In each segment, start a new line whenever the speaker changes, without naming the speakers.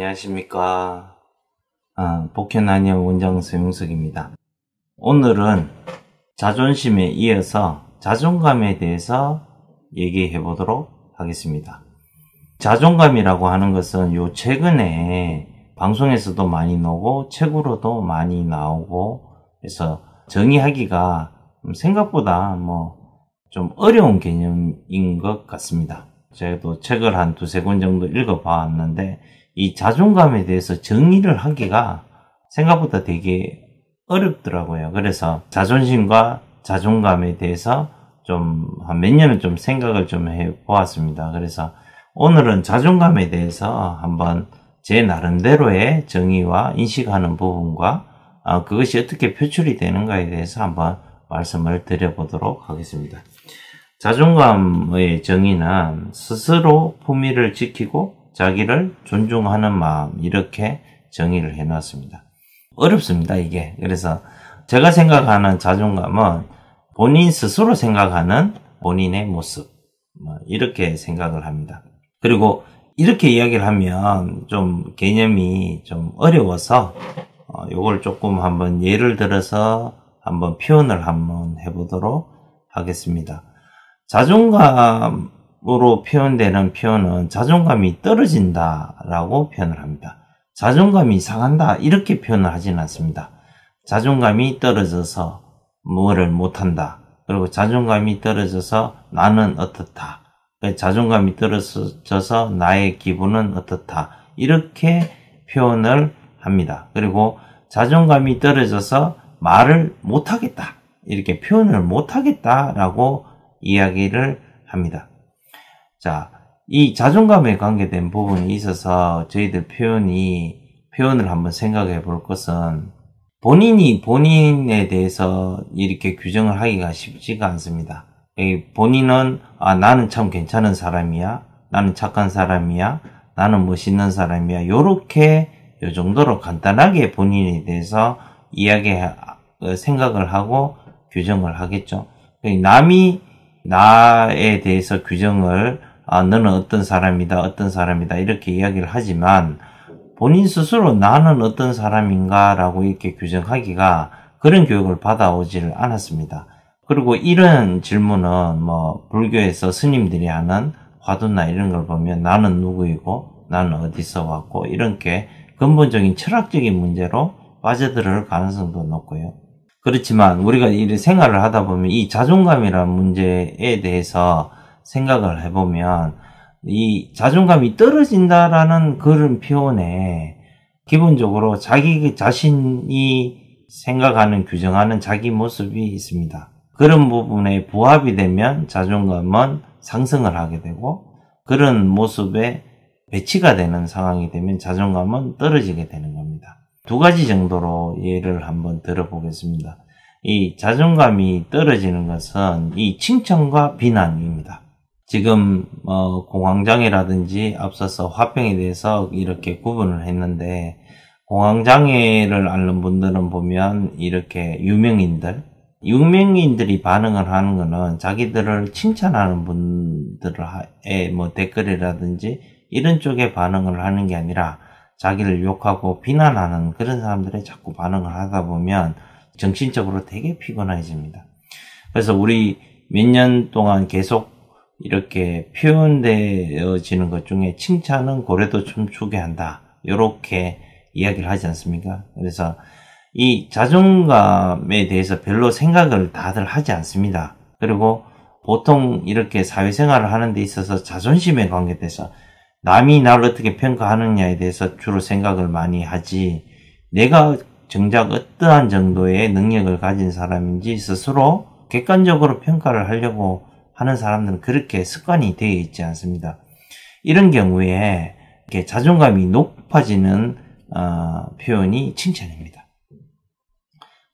안녕하십니까. 아, 어, 복현아니아 원장 서용석입니다. 오늘은 자존심에 이어서 자존감에 대해서 얘기해 보도록 하겠습니다. 자존감이라고 하는 것은 요 최근에 방송에서도 많이 나오고 책으로도 많이 나오고 해서 정의하기가 생각보다 뭐 좀 어려운 개념인 것 같습니다. 제가도 책을 한 두세 권 정도 읽어봤는데 이 자존감에 대해서 정의를 하기가 생각보다 되게 어렵더라고요. 그래서 자존심과 자존감에 대해서 좀 한 몇 년을 좀 생각을 좀 해 보았습니다. 그래서 오늘은 자존감에 대해서 한번 제 나름대로의 정의와 인식하는 부분과 아, 그것이 어떻게 표출이 되는가에 대해서 한번 말씀을 드려보도록 하겠습니다. 자존감의 정의는 스스로 품위를 지키고 자기를 존중하는 마음 이렇게 정의를 해놨습니다. 어렵습니다 이게 그래서 제가 생각하는 자존감은 본인 스스로 생각하는 본인의 모습 뭐, 이렇게 생각을 합니다. 그리고 이렇게 이야기를 하면 좀 개념이 좀 어려워서 이걸 어, 조금 한번 예를 들어서 한번 표현을 한번 해보도록 하겠습니다. 자존감 으로 표현되는 표현은 자존감이 떨어진다라고 표현을 합니다. 자존감이 상한다 이렇게 표현을 하진 않습니다. 자존감이 떨어져서 뭐를 못한다. 그리고 자존감이 떨어져서 나는 어떻다. 그 자존감이 떨어져서 나의 기분은 어떻다. 이렇게 표현을 합니다. 그리고 자존감이 떨어져서 말을 못하겠다. 이렇게 표현을 못하겠다라고 이야기를 합니다. 자, 이 자존감에 관계된 부분이 있어서 저희들 표현이, 표현을 한번 생각해 볼 것은 본인이 본인에 대해서 이렇게 규정을 하기가 쉽지가 않습니다. 본인은, 아, 나는 참 괜찮은 사람이야. 나는 착한 사람이야. 나는 멋있는 사람이야. 요렇게 요 정도로 간단하게 본인에 대해서 이야기, 어, 생각을 하고 규정을 하겠죠. 그러니까 남이 나에 대해서 규정을 아, 너는 어떤 사람이다, 어떤 사람이다, 이렇게 이야기를 하지만 본인 스스로 나는 어떤 사람인가라고 이렇게 규정하기가 그런 교육을 받아오지를 않았습니다. 그리고 이런 질문은 뭐 불교에서 스님들이 하는 화두나 이런 걸 보면 나는 누구이고 나는 어디서 왔고 이렇게 근본적인 철학적인 문제로 빠져들을 가능성도 높고요. 그렇지만 우리가 이 생활을 하다 보면 이 자존감이라는 문제에 대해서 생각을 해보면 이 자존감이 떨어진다라는 그런 표현에 기본적으로 자기 자신이 생각하는 규정하는 자기 모습이 있습니다. 그런 부분에 부합이 되면 자존감은 상승을 하게 되고 그런 모습에 배치가 되는 상황이 되면 자존감은 떨어지게 되는 겁니다. 두 가지 정도로 예를 한번 들어보겠습니다. 이 자존감이 떨어지는 것은 이 칭찬과 비난입니다. 지금 어, 공황장애라든지 앞서서 화병에 대해서 이렇게 구분을 했는데 공황장애를 앓는 분들은 보면 이렇게 유명인들 유명인들이 반응을 하는 거는 자기들을 칭찬하는 분들의 뭐 댓글이라든지 이런 쪽에 반응을 하는 게 아니라 자기를 욕하고 비난하는 그런 사람들의 자꾸 반응을 하다 보면 정신적으로 되게 피곤해집니다. 그래서 우리 몇 년 동안 계속 이렇게 표현되어지는 것 중에 칭찬은 고래도 춤추게 한다. 이렇게 이야기를 하지 않습니까? 그래서 이 자존감에 대해서 별로 생각을 다들 하지 않습니다. 그리고 보통 이렇게 사회생활을 하는 데 있어서 자존심에 관계돼서 남이 나를 어떻게 평가하느냐에 대해서 주로 생각을 많이 하지 내가 정작 어떠한 정도의 능력을 가진 사람인지 스스로 객관적으로 평가를 하려고 하는 사람들은 그렇게 습관이 되어 있지 않습니다. 이런 경우에 이렇게 자존감이 높아지는 어, 표현이 칭찬입니다.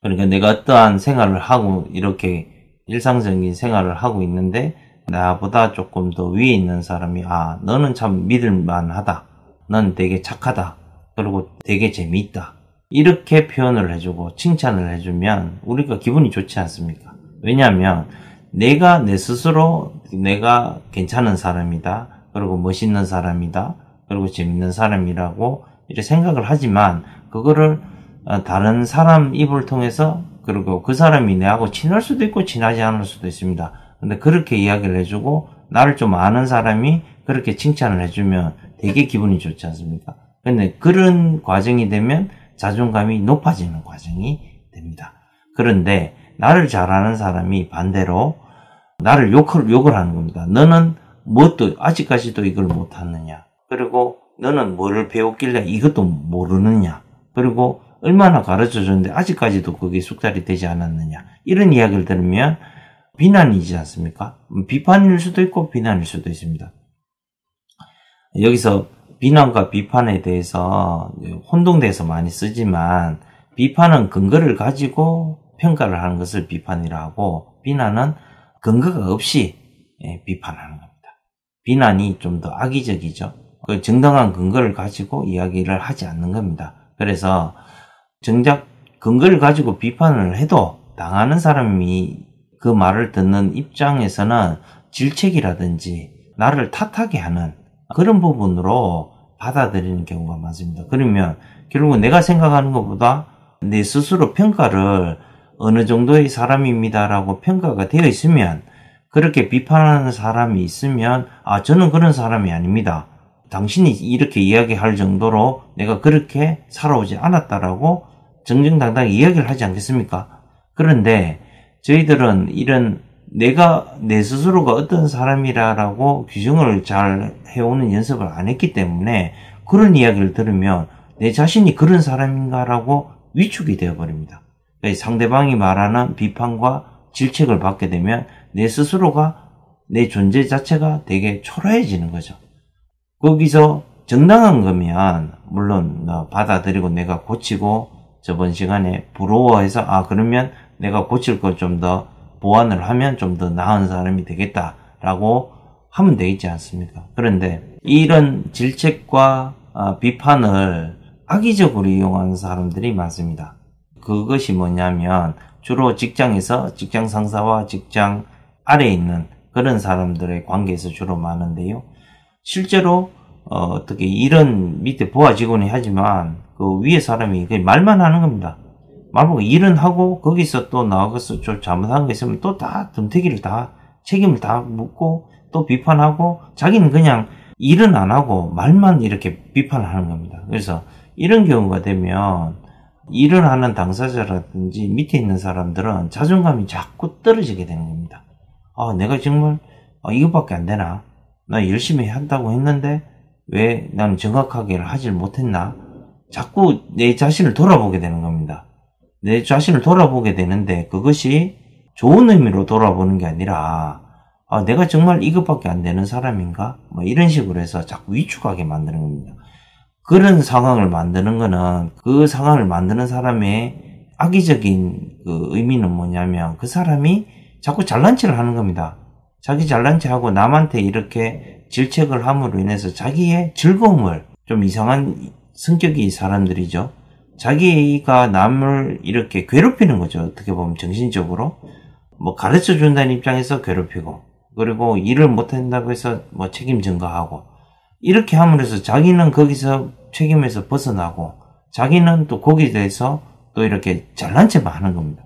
그러니까 내가 어떠한 생활을 하고 이렇게 일상적인 생활을 하고 있는데 나보다 조금 더 위에 있는 사람이 아 너는 참 믿을만하다. 넌 되게 착하다. 그리고 되게 재미있다. 이렇게 표현을 해주고 칭찬을 해주면 우리가 기분이 좋지 않습니까? 왜냐하면 내가 내 스스로 내가 괜찮은 사람이다. 그리고 멋있는 사람이다. 그리고 재밌는 사람이라고 이렇게 생각을 하지만 그거를 어, 다른 사람 입을 통해서 그리고 그 사람이 내하고 친할 수도 있고 친하지 않을 수도 있습니다. 근데 그렇게 이야기를 해주고 나를 좀 아는 사람이 그렇게 칭찬을 해주면 되게 기분이 좋지 않습니까? 근데 그런 과정이 되면 자존감이 높아지는 과정이 됩니다. 그런데 나를 잘아는 사람이 반대로 나를 욕을, 욕을 하는 겁니다. 너는 뭣도 아직까지도 이걸 못하느냐. 그리고 너는 뭐를 배웠길래 이것도 모르느냐. 그리고 얼마나 가르쳐 줬는데 아직까지도 그게 숙달이 되지 않았느냐. 이런 이야기를 들으면 비난이지 않습니까? 비판일 수도 있고 비난일 수도 있습니다. 여기서 비난과 비판에 대해서 혼동돼서 많이 쓰지만 비판은 근거를 가지고 평가를 하는 것을 비판이라 고 비난은 근거가 없이 예, 비판하는 겁니다. 비난이 좀 더 악의적이죠. 그 정당한 근거를 가지고 이야기를 하지 않는 겁니다. 그래서 정작 근거를 가지고 비판을 해도 당하는 사람이 그 말을 듣는 입장에서는 질책이라든지 나를 탓하게 하는 그런 부분으로 받아들이는 경우가 많습니다. 그러면 결국은 내가 생각하는 것보다 내 스스로 평가를 어느 정도의 사람입니다라고 평가가 되어 있으면 그렇게 비판하는 사람이 있으면 아 저는 그런 사람이 아닙니다. 당신이 이렇게 이야기할 정도로 내가 그렇게 살아오지 않았다라고 정정당당히 이야기를 하지 않겠습니까? 그런데 저희들은 이런 내가 내 스스로가 어떤 사람이라고 규정을 잘 해오는 연습을 안 했기 때문에 그런 이야기를 들으면 내 자신이 그런 사람인가라고 위축이 되어버립니다. 상대방이 말하는 비판과 질책을 받게 되면 내 스스로가 내 존재 자체가 되게 초라해지는 거죠. 거기서 정당한 거면 물론 받아들이고 내가 고치고 저번 시간에 부러워해서 아 그러면 내가 고칠 걸 좀 더 보완을 하면 좀 더 나은 사람이 되겠다라고 하면 되겠지 않습니까? 그런데 이런 질책과 아, 비판을 악의적으로 이용하는 사람들이 많습니다. 그것이 뭐냐면 주로 직장에서 직장 상사와 직장 아래에 있는 그런 사람들의 관계에서 주로 많은데요. 실제로 어, 어 떻게 일은 밑에 보아 직원이 하지만 그 위에 사람이 그 말만 하는 겁니다. 말보고 일은 하고 거기서 또 나가서 좀 잘못한 거 있으면 또다 덤태기를 다 책임을 다 묻고 또 비판하고 자기는 그냥 일은 안 하고 말만 이렇게 비판하는 겁니다. 그래서 이런 경우가 되면 일을 하는 당사자라든지 밑에 있는 사람들은 자존감이 자꾸 떨어지게 되는 겁니다. 아, 내가 정말 아, 이것밖에 안 되나? 나 열심히 한다고 했는데 왜 나는 정확하게 하질 못했나? 자꾸 내 자신을 돌아보게 되는 겁니다. 내 자신을 돌아보게 되는데 그것이 좋은 의미로 돌아보는 게 아니라 아, 내가 정말 이것밖에 안 되는 사람인가? 뭐 이런 식으로 해서 자꾸 위축하게 만드는 겁니다. 그런 상황을 만드는 거는 그 상황을 만드는 사람의 악의적인 그 의미는 뭐냐면 그 사람이 자꾸 잘난 체를 하는 겁니다. 자기 잘난 체하고 남한테 이렇게 질책을 함으로 인해서 자기의 즐거움을 좀 이상한 성격이 사람들이죠. 자기가 남을 이렇게 괴롭히는 거죠. 어떻게 보면 정신적으로. 뭐 가르쳐 준다는 입장에서 괴롭히고, 그리고 일을 못한다고 해서 뭐 책임 증가하고, 이렇게 함으로써 자기는 거기서 책임에서 벗어나고 자기는 또 거기에 대해서 또 이렇게 잘난 체만 하는 겁니다.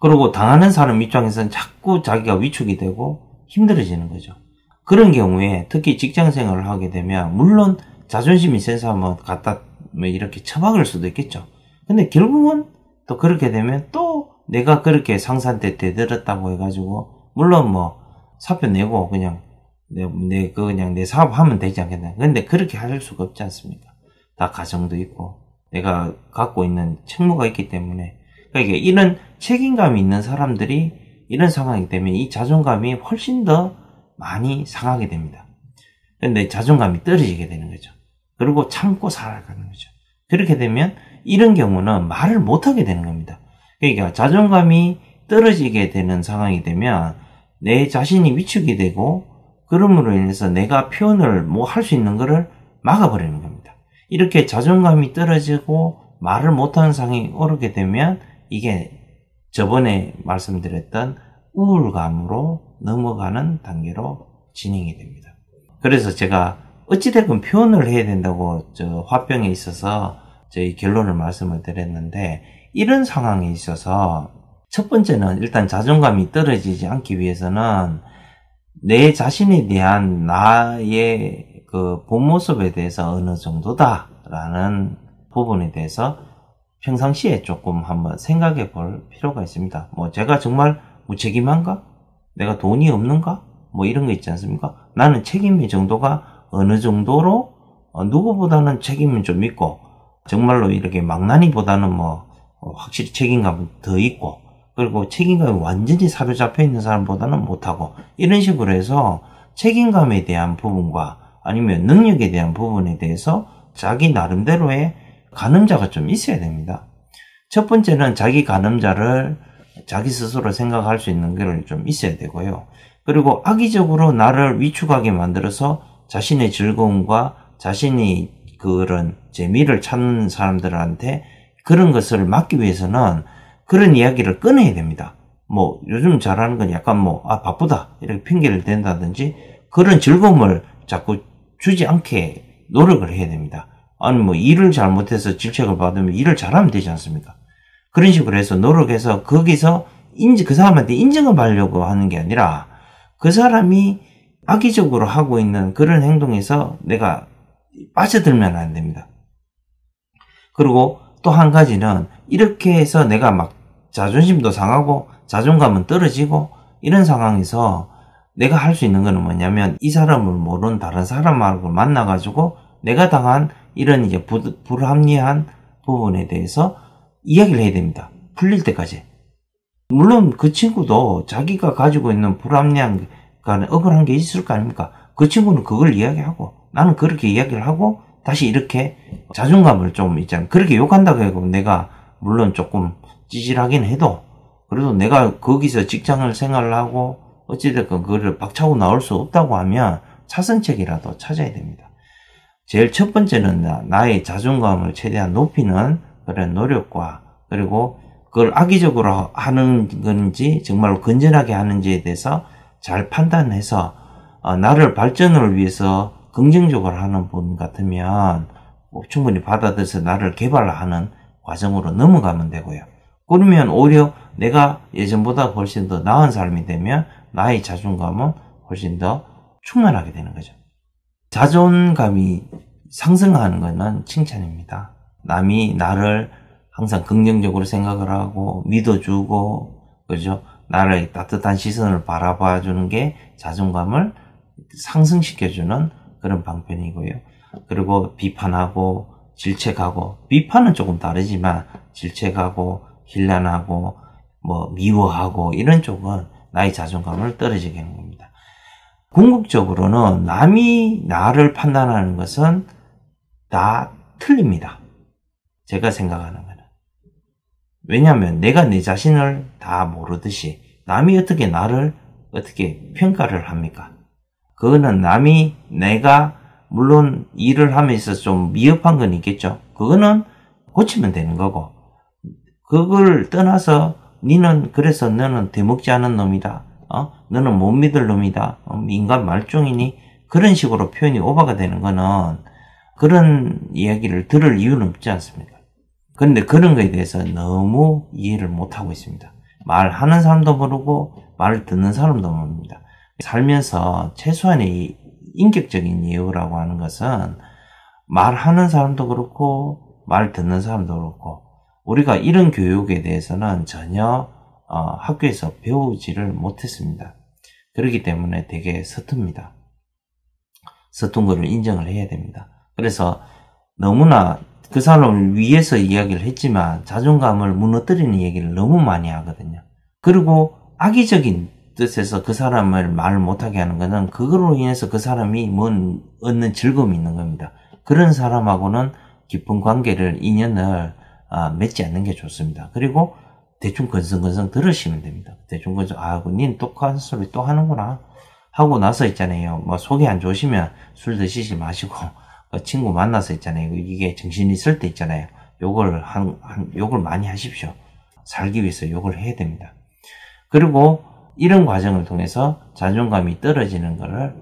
그리고 당하는 사람 입장에서는 자꾸 자기가 위축이 되고 힘들어지는 거죠. 그런 경우에 특히 직장 생활을 하게 되면 물론 자존심이 센 사람은 갖다 뭐 이렇게 처박을 수도 있겠죠. 근데 결국은 또 그렇게 되면 또 내가 그렇게 상사한테 대들었다고 해가지고 물론 뭐 사표 내고 그냥 내, 그 그냥 내 사업하면 되지 않겠나. 근데 그렇게 할 수가 없지 않습니까? 다 가정도 있고, 내가 갖고 있는 책무가 있기 때문에. 그러니까 이런 책임감이 있는 사람들이 이런 상황이기 때문에 이 자존감이 훨씬 더 많이 상하게 됩니다. 근데 자존감이 떨어지게 되는 거죠. 그리고 참고 살아가는 거죠. 그렇게 되면 이런 경우는 말을 못하게 되는 겁니다. 그러니까 자존감이 떨어지게 되는 상황이 되면 내 자신이 위축이 되고 그럼으로 인해서 내가 표현을 뭐 할 수 있는 것을 막아버리는 겁니다. 이렇게 자존감이 떨어지고 말을 못하는 상황이 오르게 되면 이게 저번에 말씀드렸던 우울감으로 넘어가는 단계로 진행이 됩니다. 그래서 제가 어찌됐건 표현을 해야 된다고 저 화병에 있어서 저희 결론을 말씀을 드렸는데 이런 상황에 있어서 첫 번째는 일단 자존감이 떨어지지 않기 위해서는 내 자신에 대한 나의 그 본 모습에 대해서 어느 정도다라는 부분에 대해서 평상시에 조금 한번 생각해 볼 필요가 있습니다. 뭐 제가 정말 무책임한가? 내가 돈이 없는가? 뭐 이런 거 있지 않습니까? 나는 책임의 정도가 어느 정도로 어, 누구보다는 책임은 좀 있고 정말로 이렇게 망나니보다는 뭐 어, 확실히 책임감은더 있고 그리고 책임감이 완전히 사로잡혀 있는 사람보다는 못하고 이런 식으로 해서 책임감에 대한 부분과 아니면 능력에 대한 부분에 대해서 자기 나름대로의 가늠자가 좀 있어야 됩니다. 첫 번째는 자기 가늠자를 자기 스스로 생각할 수 있는 게 좀 있어야 되고요. 그리고 악의적으로 나를 위축하게 만들어서 자신의 즐거움과 자신이 그런 재미를 찾는 사람들한테 그런 것을 막기 위해서는 그런 이야기를 꺼내야 됩니다. 뭐 요즘 잘하는 건 약간 뭐 아 바쁘다 이렇게 핑계를 댄다든지 그런 즐거움을 자꾸 주지 않게 노력을 해야 됩니다. 아니 뭐 일을 잘못해서 질책을 받으면 일을 잘하면 되지 않습니까? 그런 식으로 해서 노력해서 거기서 인지 그 사람한테 인정을 받으려고 하는 게 아니라 그 사람이 악의적으로 하고 있는 그런 행동에서 내가 빠져들면 안 됩니다. 그리고 또 한 가지는 이렇게 해서 내가 막 자존심도 상하고 자존감은 떨어지고 이런 상황에서 내가 할 수 있는 거는 뭐냐면 이 사람을 모르는 다른 사람하고 만나가지고 내가 당한 이런 이제 부, 불합리한 부분에 대해서 이야기를 해야 됩니다. 풀릴 때까지. 물론 그 친구도 자기가 가지고 있는 불합리한, 그러 억울한 게 있을 거 아닙니까? 그 친구는 그걸 이야기하고 나는 그렇게 이야기를 하고 다시 이렇게 자존감을 좀 있잖아. 그렇게 욕한다고 해도 내가 물론 조금 찌질하긴 해도 그래도 내가 거기서 직장을 생활하고 어찌됐건 그거를 박차고 나올 수 없다고 하면 차선책이라도 찾아야 됩니다. 제일 첫 번째는 나, 의 자존감을 최대한 높이는 그런 노력과 그리고 그걸 악의적으로 하는 건지 정말로 건전하게 하는지에 대해서 잘 판단해서 어, 나를 발전을 위해서 긍정적으로 하는 분 같으면 뭐 충분히 받아들여서 나를 개발하는 과정으로 넘어가면 되고요. 그러면 오히려 내가 예전보다 훨씬 더 나은 사람이 되면 나의 자존감은 훨씬 더 충만하게 되는 거죠. 자존감이 상승하는 것은 칭찬입니다. 남이 나를 항상 긍정적으로 생각을 하고 믿어주고 그죠? 나를 따뜻한 시선을 바라봐 주는 게 자존감을 상승시켜주는 그런 방편이고요. 그리고 비판하고 질책하고 비판은 조금 다르지만 질책하고 힐난하고 뭐 미워하고 이런 쪽은 나의 자존감을 떨어지게 하는 겁니다. 궁극적으로는 남이 나를 판단하는 것은 다 틀립니다. 제가 생각하는 거는. 왜냐하면 내가 내 자신을 다 모르듯이 남이 어떻게 나를 어떻게 평가를 합니까? 그거는 남이 내가 물론 일을 하면서좀 미흡한 건 있겠죠. 그거는 고치면 되는 거고. 그걸 떠나서 니는 그래서 너는 대먹지 않은 놈이다. 어? 너는 못 믿을 놈이다. 어? 인간 말종이니 그런 식으로 표현이 오바가 되는 거는 그런 이야기를 들을 이유는 없지 않습니까? 그런데 그런 거에 대해서 너무 이해를 못 하고 있습니다. 말하는 사람도 모르고 말을 듣는 사람도 모릅니다. 살면서 최소한의 인격적인 예우라고 하는 것은 말하는 사람도 그렇고 말 듣는 사람도 그렇고 우리가 이런 교육에 대해서는 전혀 어, 학교에서 배우지를 못했습니다. 그렇기 때문에 되게 서툽니다. 서툰 거를 인정을 해야 됩니다. 그래서 너무나 그 사람을 위해서 이야기를 했지만 자존감을 무너뜨리는 얘기를 너무 많이 하거든요. 그리고 악의적인 뜻에서 그 사람을 말을 못하게 하는 것은 그걸로 인해서 그 사람이 뭔 얻는 즐거움이 있는 겁니다. 그런 사람하고는 깊은 관계를 인연을 아, 맺지 않는 게 좋습니다. 그리고 대충 건성건성 들으시면 됩니다. 대충 건성 아그님 똑같은 소리 또 하는구나 하고 나서 있잖아요. 뭐 속이 안 좋으시면 술 드시지 마시고 그 친구 만나서 있잖아요. 이게 정신 이 있을 때 있잖아요. 욕을 한, 한 욕을 많이 하십시오. 살기 위해서 욕을 해야 됩니다. 그리고 이런 과정을 통해서 자존감이 떨어지는 것을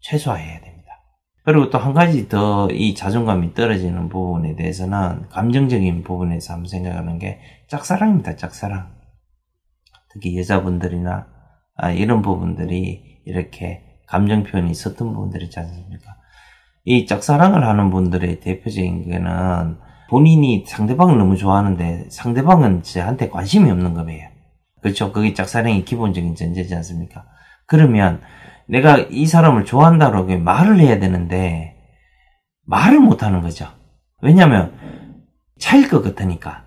최소화해야 됩니다. 그리고 또 한 가지 더 이 자존감이 떨어지는 부분에 대해서는 감정적인 부분에서 한번 생각하는 게 짝사랑입니다. 짝사랑. 특히 여자분들이나 아, 이런 부분들이 이렇게 감정 표현이 서던 부분들이 있지 않습니까? 이 짝사랑을 하는 분들의 대표적인 게는 본인이 상대방을 너무 좋아하는데 상대방은 저한테 관심이 없는 거예요. 그렇죠. 그게 짝사랑의 기본적인 전제지 않습니까? 그러면 내가 이 사람을 좋아한다고 라 말을 해야 되는데 말을 못 하는 거죠. 왜냐하면 차일 것 같으니까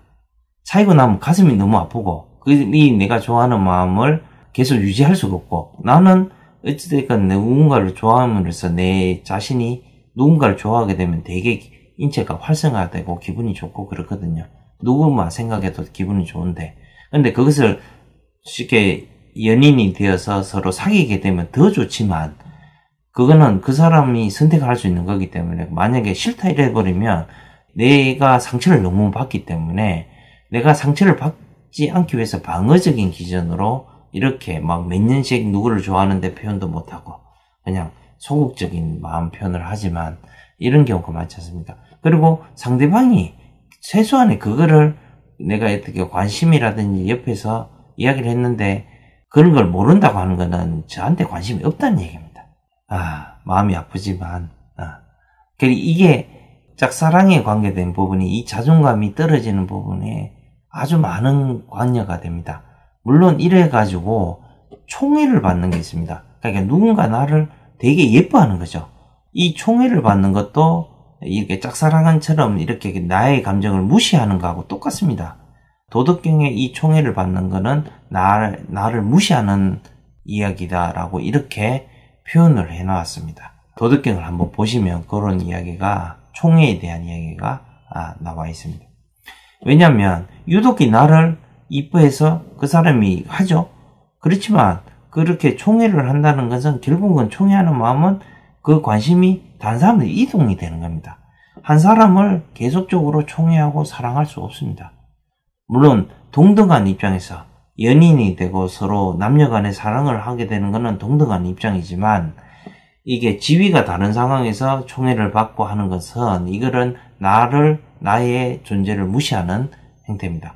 차이고 나면 가슴이 너무 아프고 그 이 내가 좋아하는 마음을 계속 유지할 수가 없고 나는 어찌됐건 누군가를 좋아함으로써 내 자신이 누군가를 좋아하게 되면 되게 인체가 활성화되고 기분이 좋고 그렇거든요. 누구만 생각해도 기분이 좋은데 근데 그것을 쉽게 연인이 되어서 서로 사귀게 되면 더 좋지만 그거는 그 사람이 선택할 수 있는 거기 때문에 만약에 싫다 이래버리면 내가 상처를 너무 받기 때문에 내가 상처를 받지 않기 위해서 방어적인 기준으로 이렇게 막 몇 년씩 누구를 좋아하는데 표현도 못하고 그냥 소극적인 마음 표현을 하지만 이런 경우가 많지 않습니까? 그리고 상대방이 최소한의 그거를 내가 어떻게 관심이라든지 옆에서 이야기를 했는데 그런 걸 모른다고 하는 것은 저한테 관심이 없다는 얘기입니다. 아, 마음이 아프지만, 아. 그리고 이게 짝사랑에 관계된 부분이 이 자존감이 떨어지는 부분에 아주 많은 관여가 됩니다. 물론 이래가지고 총애를 받는 게 있습니다. 그러니까 누군가 나를 되게 예뻐하는 거죠. 이 총애를 받는 것도 이렇게 짝사랑한처럼 이렇게 나의 감정을 무시하는 거하고 똑같습니다. 도덕경의 이 총애를 받는 것은 나를, 나를 무시하는 이야기다라고 이렇게 표현을 해 놓았습니다. 도덕경을 한번 보시면 그런 이야기가 총애에 대한 이야기가 아, 나와 있습니다. 왜냐하면 유독히 나를 이뻐해서 그 사람이 하죠. 그렇지만 그렇게 총애를 한다는 것은 결국은 총애하는 마음은 그 관심이 다른 사람으로 이동이 되는 겁니다. 한 사람을 계속적으로 총애하고 사랑할 수 없습니다. 물론 동등한 입장에서 연인이 되고 서로 남녀 간의 사랑을 하게 되는 것은 동등한 입장이지만 이게 지위가 다른 상황에서 총애를 받고 하는 것은 이거는 나를 나의 존재를 무시하는 행태입니다.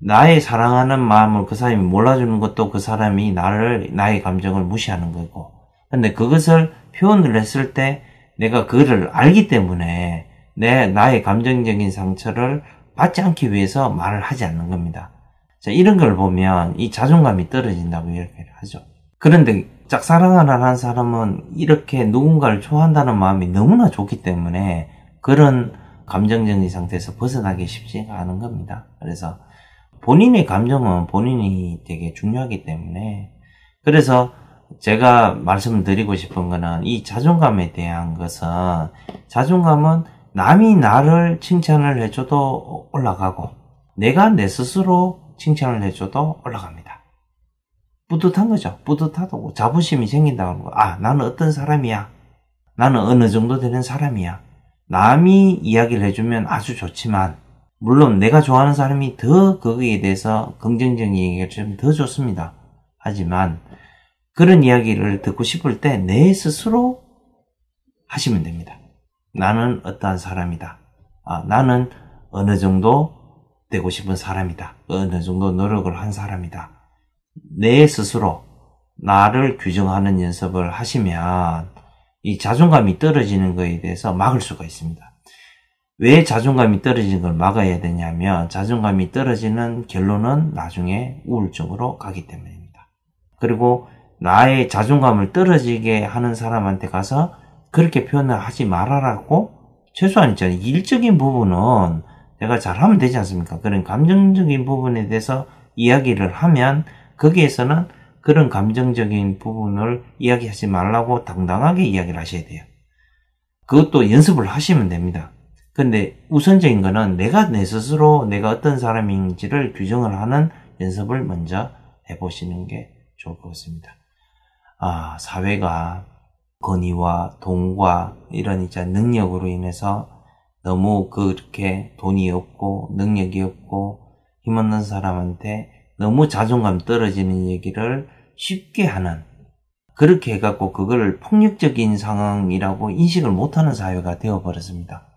나의 사랑하는 마음을 그 사람이 몰라주는 것도 그 사람이 나를 나의 감정을 무시하는 거고 근데 그것을 표현을 했을 때 내가 그를 알기 때문에 내 나의 감정적인 상처를 받지 않기 위해서 말을 하지 않는 겁니다. 자, 이런 걸 보면 이 자존감이 떨어진다고 이렇게 하죠. 그런데 짝사랑을 하는 사람은 이렇게 누군가를 좋아한다는 마음이 너무나 좋기 때문에 그런 감정적인 상태에서 벗어나기 쉽지가 않은 겁니다. 그래서 본인의 감정은 본인이 되게 중요하기 때문에 그래서 제가 말씀드리고 싶은 거는 이 자존감에 대한 것은 자존감은 남이 나를 칭찬을 해줘도 올라가고 내가 내 스스로 칭찬을 해줘도 올라갑니다. 뿌듯한 거죠. 뿌듯하다고 자부심이 생긴다는 거. 아, 나는 어떤 사람이야. 나는 어느 정도 되는 사람이야. 남이 이야기를 해주면 아주 좋지만 물론 내가 좋아하는 사람이 더 거기에 대해서 긍정적인 얘기가 를면더 좋습니다. 하지만 그런 이야기를 듣고 싶을 때 내 스스로 하시면 됩니다. 나는 어떠한 사람이다. 아, 나는 어느 정도 되고 싶은 사람이다. 어느 정도 노력을 한 사람이다. 내 스스로 나를 규정하는 연습을 하시면 이 자존감이 떨어지는 것에 대해서 막을 수가 있습니다. 왜 자존감이 떨어지는 걸 막아야 되냐면 자존감이 떨어지는 결론은 나중에 우울증으로 가기 때문입니다. 그리고 나의 자존감을 떨어지게 하는 사람한테 가서 그렇게 표현을 하지 말아라고 최소한 있잖 일적인 부분은 내가 잘하면 되지 않습니까? 그런 감정적인 부분에 대해서 이야기를 하면 거기에서는 그런 감정적인 부분을 이야기하지 말라고 당당하게 이야기를 하셔야 돼요. 그것도 연습을 하시면 됩니다. 근데 우선적인 거는 내가 내 스스로 내가 어떤 사람인지를 규정을 하는 연습을 먼저 해보시는 게 좋을 것 같습니다. 아, 사회가 권위와 돈과 이런 이제 능력으로 인해서 너무 그렇게 돈이 없고 능력이 없고 힘없는 사람한테 너무 자존감 떨어지는 얘기를 쉽게 하는 그렇게 해갖고 그걸 폭력적인 상황이라고 인식을 못하는 사회가 되어버렸습니다.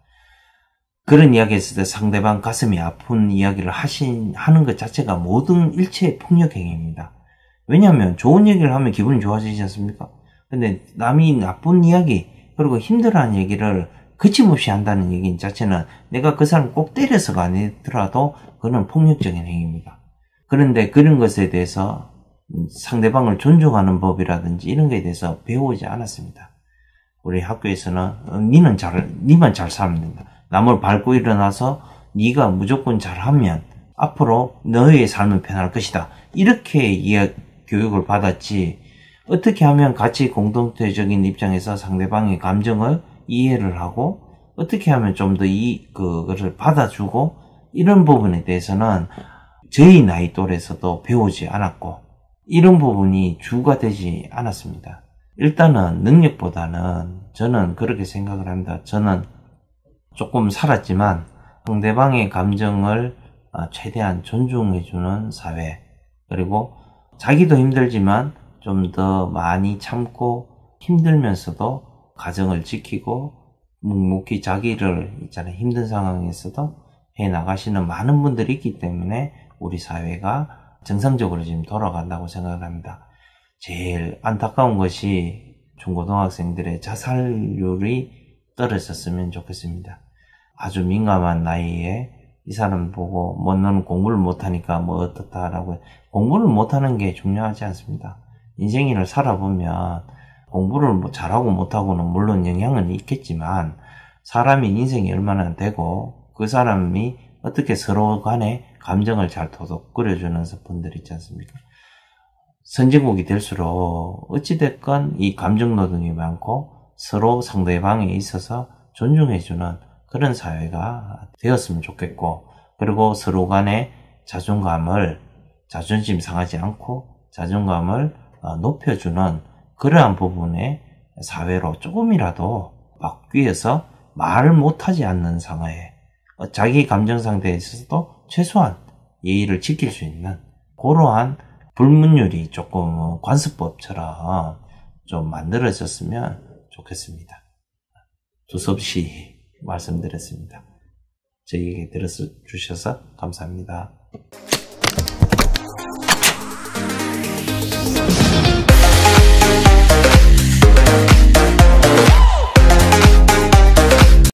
그런 이야기 했을 때 상대방 가슴이 아픈 이야기를 하신, 하는 것 자체가 모든 일체의 폭력행위입니다. 왜냐하면 좋은 얘기를 하면 기분이 좋아지지 않습니까? 근데 남이 나쁜 이야기 그리고 힘들어하는 얘기를 거침없이 한다는 얘기 자체는 내가 그 사람 꼭 때려서가 아니더라도 그는 폭력적인 행위입니다. 그런데 그런 것에 대해서 상대방을 존중하는 법이라든지 이런 것에 대해서 배우지 않았습니다. 우리 학교에서는 니는 잘, 니만 잘 살면 된다. 남을 밟고 일어나서 네가 무조건 잘하면 앞으로 너의 삶은 편할 것이다. 이렇게 이야, 교육을 받았지 어떻게 하면 같이 공동체적인 입장에서 상대방의 감정을 이해를 하고 어떻게 하면 좀 더 이 그거를 받아주고 이런 부분에 대해서는 저희 나이 또래에서도 배우지 않았고 이런 부분이 주가 되지 않았습니다. 일단은 능력보다는 저는 그렇게 생각을 합니다. 저는 조금 살았지만 상대방의 감정을 아, 최대한 존중해주는 사회 그리고 자기도 힘들지만 좀더 많이 참고 힘들면서도 가정을 지키고 묵묵히 자기를 있잖아요. 힘든 상황에서도 해 나가시는 많은 분들이 있기 때문에 우리 사회가 정상적으로 지금 돌아간다고 생각 합니다. 제일 안타까운 것이 중고등학생들의 자살률이 떨어졌으면 좋겠습니다. 아주 민감한 나이에 이 사람 보고 뭐 너는 공부를 못하니까 뭐 어떻다라고 공부를 못하는 게 중요하지 않습니다. 인생을 살아보면 공부를 뭐 잘하고 못하고는 물론 영향은 있겠지만 사람이 인생이 얼마나 되고 그 사람이 어떻게 서로 간에 감정을 잘 도둑거려주는 분들 있지 않습니까? 선진국이 될수록 어찌됐건 이 감정 노동이 많고 서로 상대방에 있어서 존중해주는 그런 사회가 되었으면 좋겠고 그리고 서로 간에 자존감을 자존심 상하지 않고 자존감을 아, 높여주는 그러한 부분에 사회로 조금이라도 바뀌어서 말을 못하지 않는 상황에 어, 자기 감정 상태에 있어서도 최소한 예의를 지킬 수 있는 그러한 불문율이 조금 관습법처럼 좀 만들어졌으면 좋겠습니다. 두섭씨 말씀드렸습니다. 저에게 들어주셔서 감사합니다.